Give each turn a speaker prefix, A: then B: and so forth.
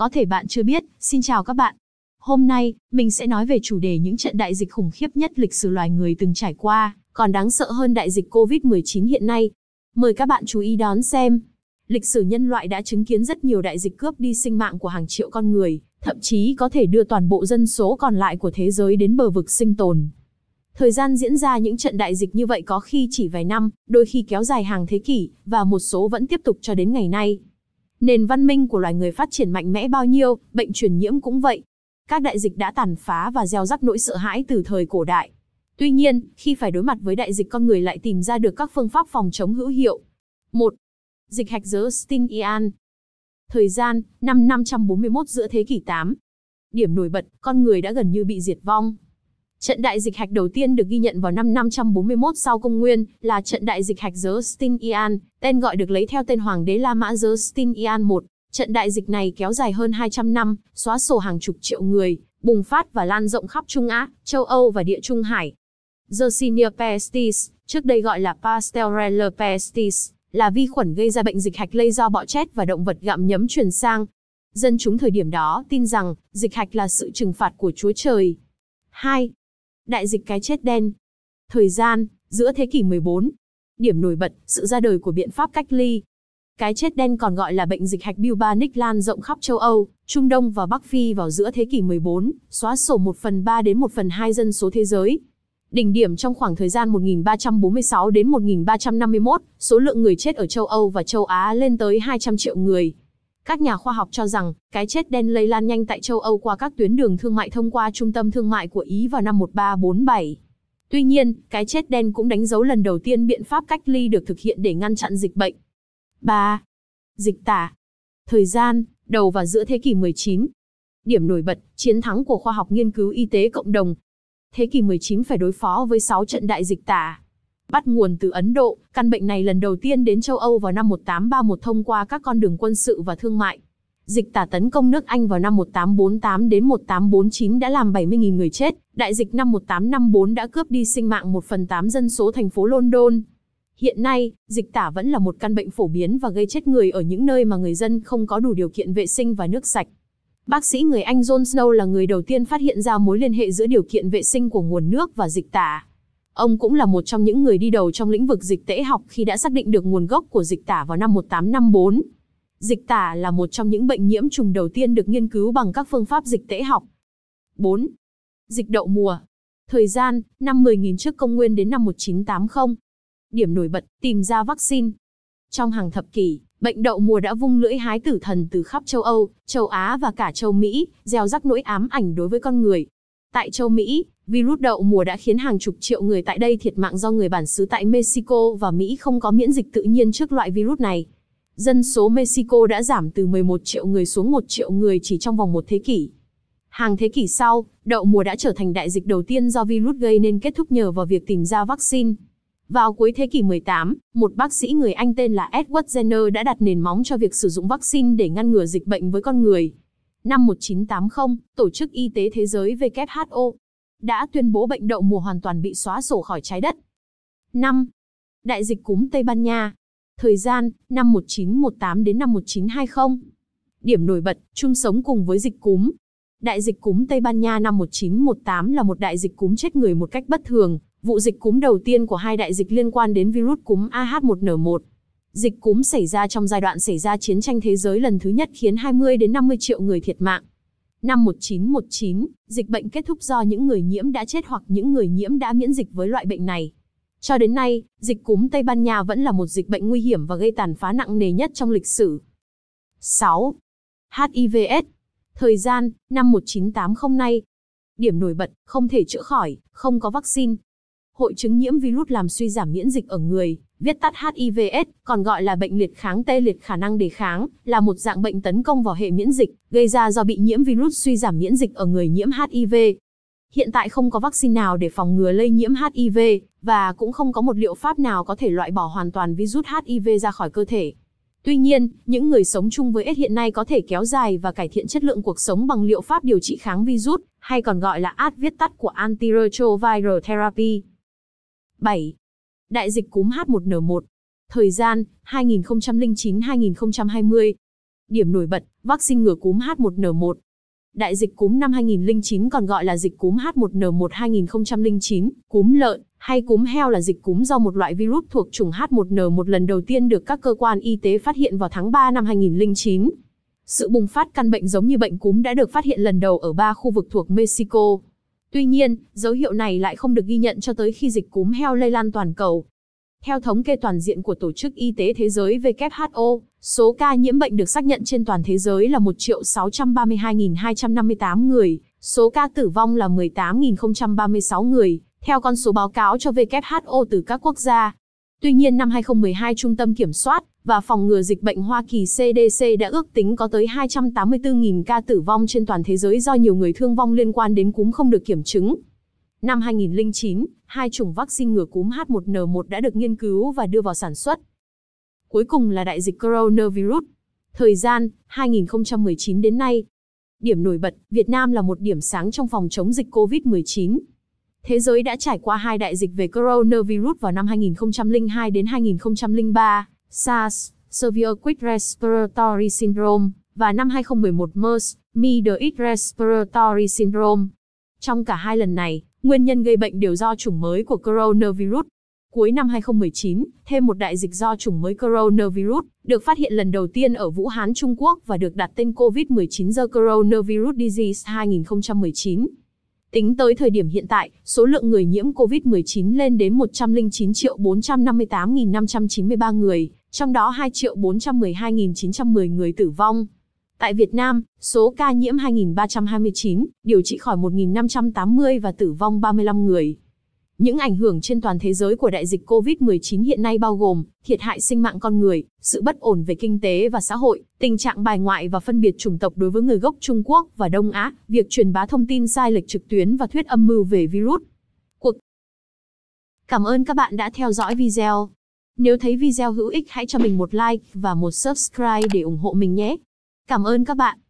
A: Có thể bạn chưa biết, xin chào các bạn. Hôm nay, mình sẽ nói về chủ đề những trận đại dịch khủng khiếp nhất lịch sử loài người từng trải qua, còn đáng sợ hơn đại dịch COVID-19 hiện nay. Mời các bạn chú ý đón xem. Lịch sử nhân loại đã chứng kiến rất nhiều đại dịch cướp đi sinh mạng của hàng triệu con người, thậm chí có thể đưa toàn bộ dân số còn lại của thế giới đến bờ vực sinh tồn. Thời gian diễn ra những trận đại dịch như vậy có khi chỉ vài năm, đôi khi kéo dài hàng thế kỷ, và một số vẫn tiếp tục cho đến ngày nay. Nền văn minh của loài người phát triển mạnh mẽ bao nhiêu, bệnh truyền nhiễm cũng vậy. Các đại dịch đã tàn phá và gieo rắc nỗi sợ hãi từ thời cổ đại. Tuy nhiên, khi phải đối mặt với đại dịch con người lại tìm ra được các phương pháp phòng chống hữu hiệu. 1. Dịch hạch dớ Stinian Thời gian, năm 541 giữa thế kỷ 8. Điểm nổi bật, con người đã gần như bị diệt vong, Trận đại dịch hạch đầu tiên được ghi nhận vào năm 541 sau công nguyên, là trận đại dịch hạch Justinian, tên gọi được lấy theo tên hoàng đế La Mã Justinian I. Trận đại dịch này kéo dài hơn 200 năm, xóa sổ hàng chục triệu người, bùng phát và lan rộng khắp Trung Á, châu Âu và địa Trung Hải. Yersinia pestis, trước đây gọi là Pasteurella pestis, là vi khuẩn gây ra bệnh dịch hạch lây do bọ chét và động vật gặm nhấm truyền sang. Dân chúng thời điểm đó tin rằng dịch hạch là sự trừng phạt của Chúa Trời. 2. Đại dịch cái chết đen. Thời gian, giữa thế kỷ 14. Điểm nổi bật, sự ra đời của biện pháp cách ly. Cái chết đen còn gọi là bệnh dịch hạch bubonic lan rộng khắp châu Âu, Trung Đông và Bắc Phi vào giữa thế kỷ 14, xóa sổ 1 phần 3 đến 1 phần 2 dân số thế giới. Đỉnh điểm trong khoảng thời gian 1346 đến 1351, số lượng người chết ở châu Âu và châu Á lên tới 200 triệu người. Các nhà khoa học cho rằng, cái chết đen lây lan nhanh tại châu Âu qua các tuyến đường thương mại thông qua trung tâm thương mại của Ý vào năm 1347. Tuy nhiên, cái chết đen cũng đánh dấu lần đầu tiên biện pháp cách ly được thực hiện để ngăn chặn dịch bệnh. 3. Dịch tả. Thời gian, đầu và giữa thế kỷ 19. Điểm nổi bật, chiến thắng của khoa học nghiên cứu y tế cộng đồng. Thế kỷ 19 phải đối phó với 6 trận đại dịch tả, Bắt nguồn từ Ấn Độ, căn bệnh này lần đầu tiên đến châu Âu vào năm 1831 thông qua các con đường quân sự và thương mại. Dịch tả tấn công nước Anh vào năm 1848 đến 1849 đã làm 70.000 người chết, đại dịch năm 1854 đã cướp đi sinh mạng 1 phần 8 dân số thành phố London. Hiện nay, dịch tả vẫn là một căn bệnh phổ biến và gây chết người ở những nơi mà người dân không có đủ điều kiện vệ sinh và nước sạch. Bác sĩ người Anh John Snow là người đầu tiên phát hiện ra mối liên hệ giữa điều kiện vệ sinh của nguồn nước và dịch tả. Ông cũng là một trong những người đi đầu trong lĩnh vực dịch tễ học khi đã xác định được nguồn gốc của dịch tả vào năm 1854. Dịch tả là một trong những bệnh nhiễm trùng đầu tiên được nghiên cứu bằng các phương pháp dịch tễ học. 4. Dịch đậu mùa. Thời gian, năm 10.000 trước công nguyên đến năm 1980. Điểm nổi bật, tìm ra vaccine. Trong hàng thập kỷ, bệnh đậu mùa đã vung lưỡi hái tử thần từ khắp châu Âu, châu Á và cả châu Mỹ, gieo rắc nỗi ám ảnh đối với con người. Tại châu Mỹ, virus đậu mùa đã khiến hàng chục triệu người tại đây thiệt mạng do người bản xứ tại Mexico và Mỹ không có miễn dịch tự nhiên trước loại virus này. Dân số Mexico đã giảm từ 11 triệu người xuống 1 triệu người chỉ trong vòng một thế kỷ. Hàng thế kỷ sau, đậu mùa đã trở thành đại dịch đầu tiên do virus gây nên kết thúc nhờ vào việc tìm ra vaccine. Vào cuối thế kỷ 18, một bác sĩ người Anh tên là Edward Jenner đã đặt nền móng cho việc sử dụng vaccine để ngăn ngừa dịch bệnh với con người năm 1980, Tổ chức Y tế Thế giới WHO đã tuyên bố bệnh đậu mùa hoàn toàn bị xóa sổ khỏi trái đất. 5. Đại dịch cúm Tây Ban Nha. Thời gian, năm 1918 đến năm 1920. Điểm nổi bật, chung sống cùng với dịch cúm. Đại dịch cúm Tây Ban Nha năm 1918 là một đại dịch cúm chết người một cách bất thường, vụ dịch cúm đầu tiên của hai đại dịch liên quan đến virus cúm AH1N1. Dịch cúm xảy ra trong giai đoạn xảy ra chiến tranh thế giới lần thứ nhất khiến 20 đến 50 triệu người thiệt mạng. Năm 1919, dịch bệnh kết thúc do những người nhiễm đã chết hoặc những người nhiễm đã miễn dịch với loại bệnh này. Cho đến nay, dịch cúm Tây Ban Nha vẫn là một dịch bệnh nguy hiểm và gây tàn phá nặng nề nhất trong lịch sử. 6. HIVS Thời gian, năm 1980 nay. Điểm nổi bật, không thể chữa khỏi, không có vaccine, hội chứng nhiễm virus làm suy giảm miễn dịch ở người, viết tắt HIVS, còn gọi là bệnh liệt kháng tê liệt khả năng đề kháng, là một dạng bệnh tấn công vào hệ miễn dịch, gây ra do bị nhiễm virus suy giảm miễn dịch ở người nhiễm HIV. Hiện tại không có vaccine nào để phòng ngừa lây nhiễm HIV, và cũng không có một liệu pháp nào có thể loại bỏ hoàn toàn virus HIV ra khỏi cơ thể. Tuy nhiên, những người sống chung với AIDS hiện nay có thể kéo dài và cải thiện chất lượng cuộc sống bằng liệu pháp điều trị kháng virus, hay còn gọi là ART viết tắt của Antiretroviral Therapy. 7. Đại dịch cúm H1N1. Thời gian 2009-2020. Điểm nổi bật, vaccine ngừa cúm H1N1. Đại dịch cúm năm 2009 còn gọi là dịch cúm H1N1 2009, cúm lợn hay cúm heo là dịch cúm do một loại virus thuộc chủng H1N1 lần đầu tiên được các cơ quan y tế phát hiện vào tháng 3 năm 2009. Sự bùng phát căn bệnh giống như bệnh cúm đã được phát hiện lần đầu ở ba khu vực thuộc Mexico, Tuy nhiên, dấu hiệu này lại không được ghi nhận cho tới khi dịch cúm heo lây lan toàn cầu. Theo thống kê toàn diện của Tổ chức Y tế Thế giới WHO, số ca nhiễm bệnh được xác nhận trên toàn thế giới là 1.632.258 người, số ca tử vong là 18.036 người, theo con số báo cáo cho WHO từ các quốc gia. Tuy nhiên năm 2012 Trung tâm Kiểm soát, và phòng ngừa dịch bệnh Hoa Kỳ CDC đã ước tính có tới 284.000 ca tử vong trên toàn thế giới do nhiều người thương vong liên quan đến cúm không được kiểm chứng. Năm 2009, hai chủng vaccine ngừa cúm H1N1 đã được nghiên cứu và đưa vào sản xuất. Cuối cùng là đại dịch coronavirus. Thời gian, 2019 đến nay. Điểm nổi bật, Việt Nam là một điểm sáng trong phòng chống dịch COVID-19. Thế giới đã trải qua hai đại dịch về coronavirus vào năm 2002 đến 2003 SARS, Severe Quick Respiratory Syndrome, và năm 2011 MERS, Middle East Respiratory Syndrome. Trong cả hai lần này, nguyên nhân gây bệnh đều do chủng mới của coronavirus. Cuối năm 2019, thêm một đại dịch do chủng mới coronavirus được phát hiện lần đầu tiên ở Vũ Hán, Trung Quốc và được đặt tên COVID-19 The Coronavirus Disease 2019. Tính tới thời điểm hiện tại, số lượng người nhiễm COVID-19 lên đến 109 458.593 người, trong đó 2.412.910 người tử vong. Tại Việt Nam, số ca nhiễm 2.329, điều trị khỏi 1.580 và tử vong 35 người. Những ảnh hưởng trên toàn thế giới của đại dịch COVID-19 hiện nay bao gồm thiệt hại sinh mạng con người, sự bất ổn về kinh tế và xã hội, tình trạng bài ngoại và phân biệt chủng tộc đối với người gốc Trung Quốc và Đông Á, việc truyền bá thông tin sai lệch trực tuyến và thuyết âm mưu về virus. Cuộc Cảm ơn các bạn đã theo dõi video. Nếu thấy video hữu ích hãy cho mình một like và một subscribe để ủng hộ mình nhé. Cảm ơn các bạn.